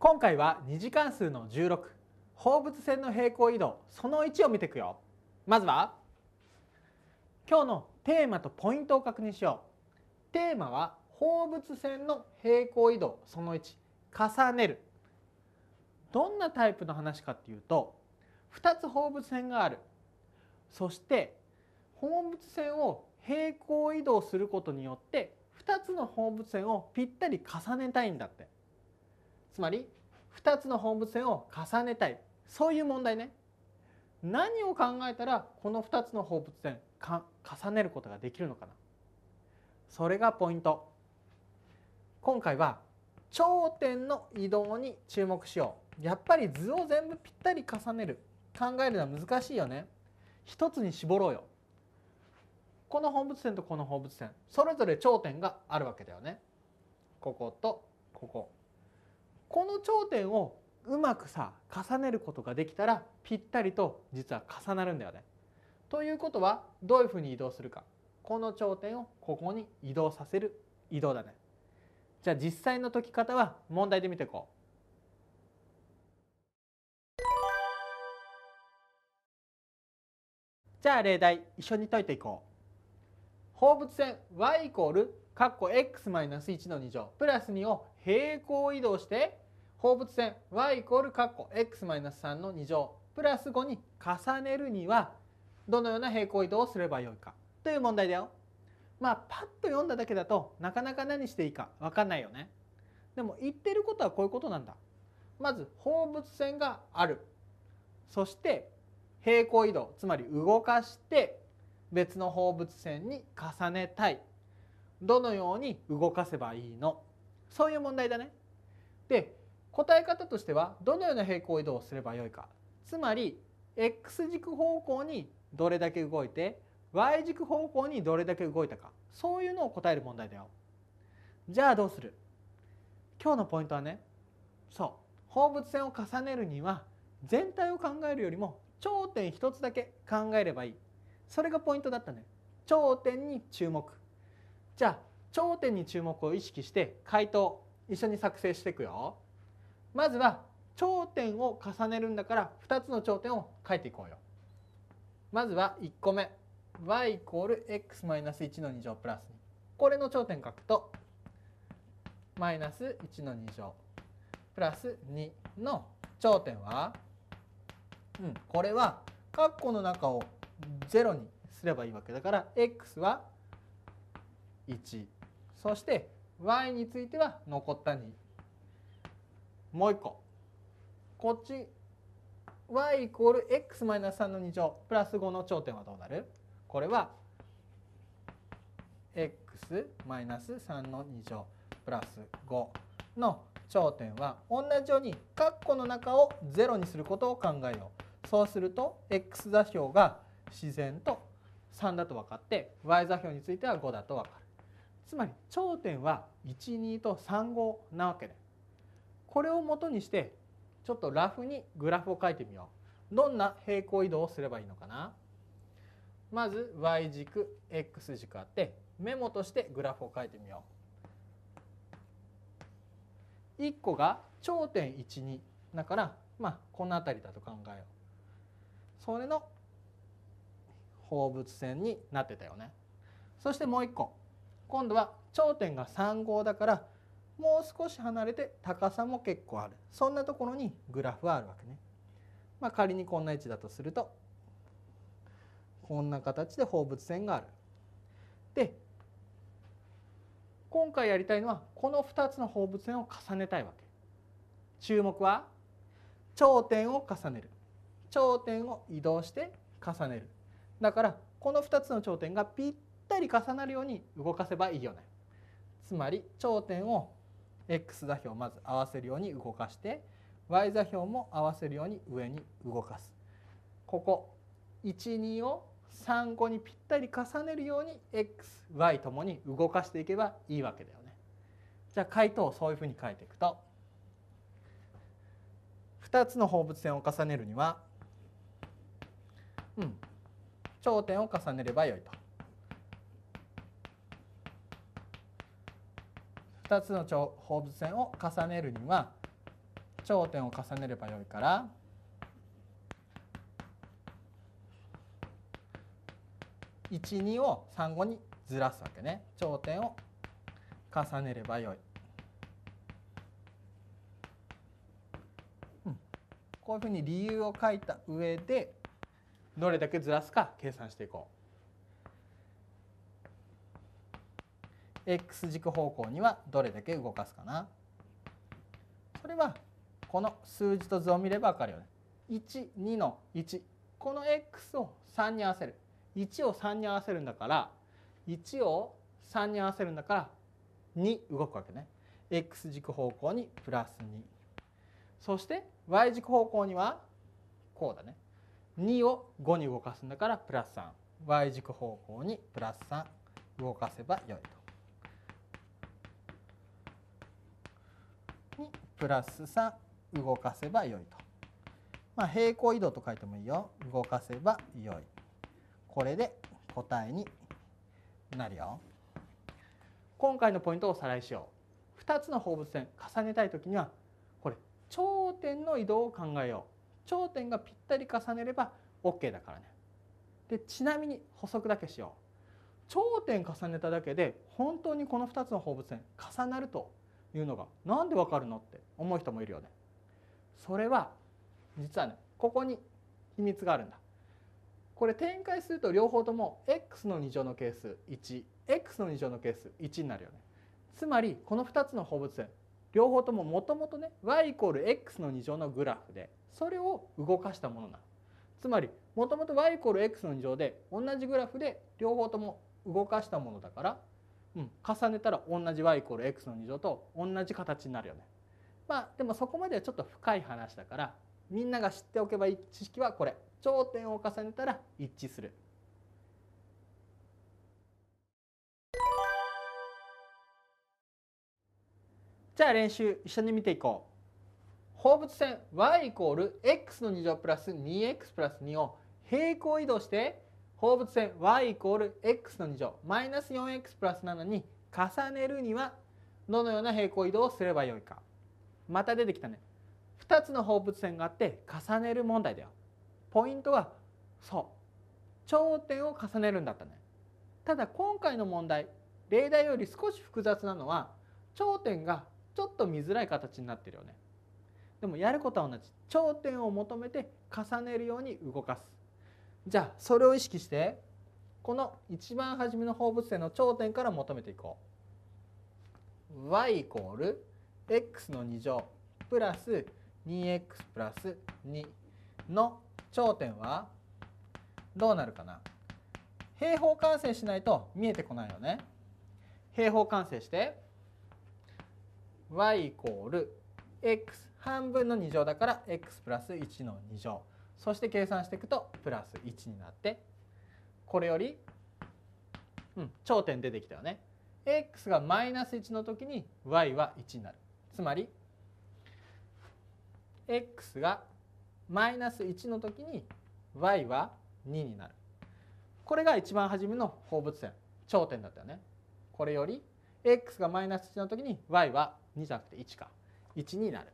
今回は2次関数の16放物線の平行移動その1を見ていくよまずは今日のテーマとポイントを確認しようテーマは放物線の平行移動その1重ねるどんなタイプの話かっていうと2つ放物線があるそして放物線を平行移動することによって2つの放物線をぴったり重ねたいんだってつまり2つの放物線を重ねたいそういう問題ね何を考えたらこの2つの放物線か重ねることができるのかなそれがポイント今回は頂点の移動に注目しようやっぱり図を全部ぴったり重ねる考えるのは難しいよね一つに絞ろうよこの放物線とこの放物線それぞれ頂点があるわけだよねこことこここの頂点をうまくさ重ねることができたらぴったりと実は重なるんだよね。ということはどういうふうに移動するかこの頂点をここに移動させる移動だね。じゃあ実際の解き方は問題で見ていこう。じゃあ例題一緒に解いていこう。放物線 y イコール括弧 x マイナス1の2乗プラス2を平行移動して放物線 y イコール x-3 の2乗プラス5に重ねるにはどのような平行移動をすればよいかという問題だよ。まあパッと読んだだけだとなかなか何していいか分かんないよね。でも言ってることはこういうことなんだ。まず放物線がある。そして平行移動つまり動かして別の放物線に重ねたい。どのように動かせばいいのそういう問題だね。で答え方としてはどのような平行移動をすればよいかつまり x 軸方向にどれだけ動いて y 軸方向にどれだけ動いたかそういうのを答える問題だよ。じゃあどうする今日のポイントはねそう放物線を重ねるには全体を考えるよりも頂点一つだけ考えればいいそれがポイントだったね頂点に注目じゃあ頂点に注目を意識して回答一緒に作成していくよまずは頂点を重ねるんだから2つの頂点を書いていこうよまずは1個目 y イコール x-1 マイナスの2乗プラスこれの頂点書くとマイナス1の2乗プラス2の頂点は、うん、これは括弧の中を0にすればいいわけだから x は1そして y については残った2もう1個こっち y イコール x-3 の2乗プラス5の頂点はどうなるこれは x-3 の2乗プラス5の頂点は同じように括弧の中を0にすることを考えよう。そうすると x 座標が自然と3だと分かって y 座標については5だと分かる。つまり頂点は12と35なわけでこれをもとにしてちょっとラフにグラフを書いてみようどんな平行移動をすればいいのかなまず y 軸 x 軸あってメモとしてグラフを書いてみよう1個が頂点12だからまあこの辺りだと考えようそれの放物線になってたよねそしてもう1個今度は頂点が3号だからもう少し離れて高さも結構あるそんなところにグラフはあるわけね。まあ、仮にこんな位置だとするとこんな形で放物線がある。で今回やりたいのはこの2つの放物線を重ねたいわけ。注目は頂点を重ねる頂点を移動して重ねるだからこの2つの頂点がったり重なるように動かせばいいよねつまり頂点を x 座標をまず合わせるように動かして y 座標も合わせるように上に動かすここ12を35にぴったり重ねるように xy ともに動かしていけばいいわけだよね。じゃあ解答をそういうふうに書いていくと2つの放物線を重ねるには、うん、頂点を重ねればよいと。2つの長放物線を重ねるには頂点を重ねればよいから12を35にずらすわけね頂点を重ねればよい、うん、こういうふうに理由を書いた上でどれだけずらすか計算していこう。x 軸方向にはどれだけ動かすかなそれはこの数字と図を見れば分かるよね。12の1この x を3に合わせる1を3に合わせるんだから1を3に合わせるんだから2動くわけね。x 軸方向にプラス2そして y 軸方向にはこうだね2を5に動かすんだからプラス 3y 軸方向にプラス3動かせばよいと。にプラス3動かせばよいと。まあ、平行移動と書いてもいいよ。動かせばよい。これで答えになるよ。今回のポイントをおさらいしよう。2つの放物線重ねたい時にはこれ頂点の移動を考えよう。頂点がぴったり重ねれば OK だからね。でちなみに補足だけしよう。頂点重ねただけで本当にこの2つの放物線重なるというのがなんでわかるのって思う人もいるよね。それは実はねここに秘密があるんだ。これ展開すると両方とも x の2乗の係数 1x の2乗の係数1になるよね。つまりこの2つの放物線両方とももともとね y イコール x の2乗のグラフでそれを動かしたものなつまりもともと y イコール x の2乗で同じグラフで両方とも動かしたものだからうん、重ねたら同じ y イコール x の2乗と同じ形になるよね。まあでもそこまではちょっと深い話だからみんなが知っておけばいい知識はこれ頂点を重ねたら一致する。じゃあ練習一緒に見ていこう。放物線 y イコール x の2乗プラス 2x プラス2を平行移動して放物線 y イコール x の2乗マイナス 4x プラス7に重ねるにはどのような平行移動をすればよいかまた出てきたね2つの放物線があって重ねる問題だよポイントはそう頂点を重ねるんだったねただ今回の問題例題より少し複雑なのは頂点がちょっと見づらい形になってるよねでもやることは同じ頂点を求めて重ねるように動かすじゃあそれを意識してこの一番初めの放物線の頂点から求めていこう。y イコール x の2乗プラス 2x プラス2の頂点はどうなるかな平方完成しないと見えてこないよね。平方完成して y イコール x 半分の2乗だから x プラス1の2乗そして計算していくとプラス1になってこれより、うん、頂点出てきたよね。x がマイナス1の時に y は1になる。つまり x がマイナス1の時に y は2になる。これが一番初めの放物線頂点だったよね。これより x がマイナス1の時に y は2じゃなくて1か1になる。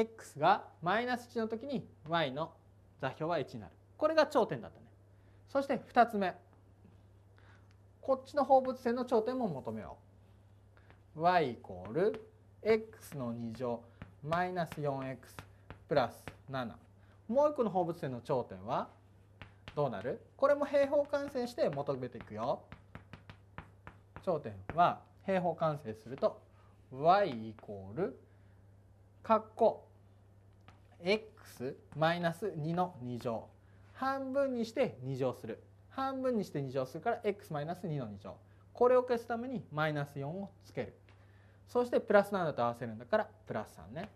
x がマイナス1の時に y の座標は1になるこれが頂点だったねそして2つ目こっちの放物線の頂点も求めよう y イコール x の2乗マイナス 4x プラス7もう一個の放物線の頂点はどうなるこれも平方完成して求めていくよ頂点は平方完成すると y イコール括弧 x マイナス2の2乗半分にして2乗する半分にして2乗するから x マイナス2の2乗これを消すためにマイナス4をつけるそしてプラス7だと合わせるんだからプラス3ね、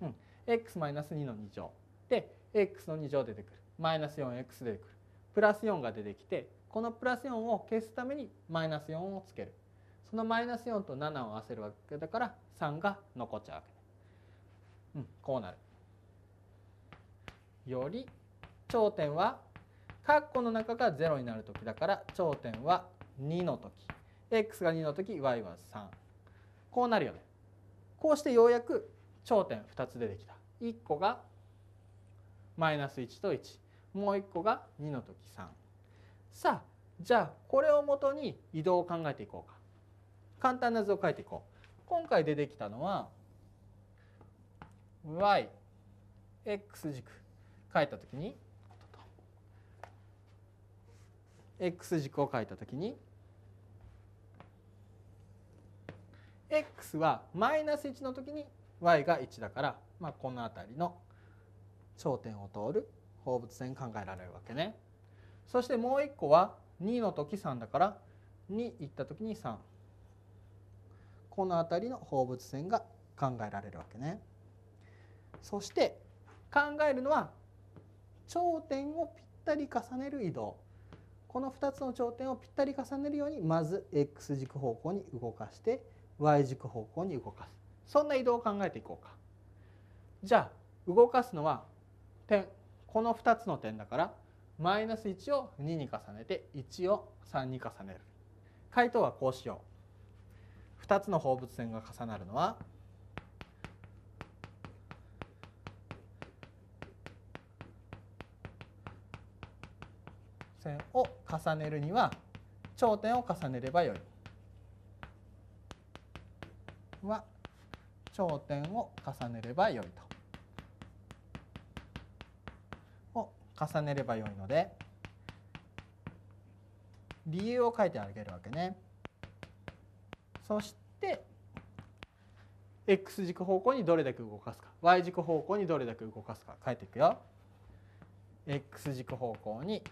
うん、x マイナス2の2乗で x の2乗出てくるマイナス 4x 出てくるプラス4が出てきてこのプラス4を消すためにマイナス4をつけるそのマイナス4と7を合わせるわけだから3が残っちゃうわけね、うん、こうなる。より頂点は括弧の中が0になる時だから頂点は2の時 x が2の時 y は3こうなるよねこうしてようやく頂点2つ出てきた1個がマイナス1と1もう1個が2の時3さあじゃあこれをもとに移動を考えていこうか簡単な図を書いていこう今回出てきたのは yx 軸書いたきに x 軸を書いた時に x はマイナス1の時に y が1だから、まあ、この辺りの頂点を通る放物線考えられるわけね。そしてもう1個は2の時3だから2行った時に3この辺りの放物線が考えられるわけね。そして考えるのは頂点をぴったり重ねる移動この2つの頂点をぴったり重ねるようにまず x 軸方向に動かして y 軸方向に動かすそんな移動を考えていこうか。じゃあ動かすのは点この2つの点だからマイナス1を2に重ねて1を3に重ねる。回答はこうしよう。2つの放物線が重なるのは線を重ねるには頂点を重ねればよい。は頂点を重ねればよいと。を重ねればよいので理由を書いてあげるわけね。そして x 軸方向にどれだけ動かすか y 軸方向にどれだけ動かすか書いていくよ。x 軸方向に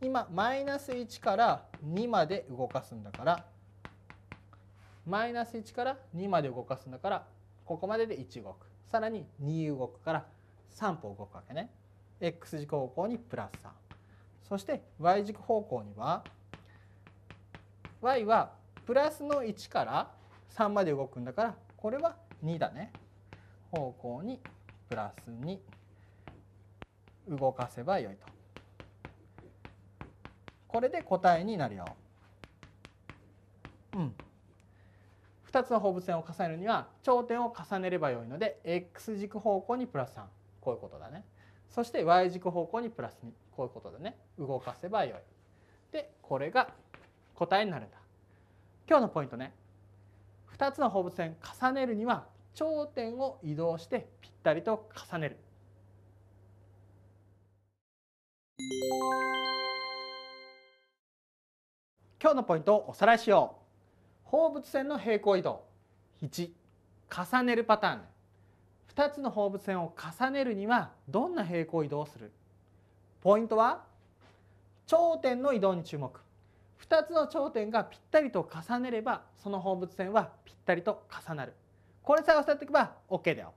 今マイナス1から2まで動かすんだからマイナス1から2まで動かすんだからここまでで1動くさらに2動くから3歩動くわけね。x 軸方向にプラス3そして y 軸方向には y はプラスの1から3まで動くんだからこれは2だね。方向にプラス2動かせばよいと。これで答えになるよ。うん、2つの放物線を重ねるには頂点を重ねればよいので x 軸方向にプラス3こういうことだね。そして y 軸方向にプラス2こういうことだね。動かせばよい。でこれが答えになるんだ。今日のポイントね2つの放物線重ねるには頂点を移動してぴったりと重ねる。今日のポイントをおさらいしよう放物線の平行移動1重ねるパターン2つの放物線を重ねるにはどんな平行移動をするポイントは頂点の移動に注目2つの頂点がぴったりと重ねればその放物線はぴったりと重なるこれさえ押さえておけば OK だよ。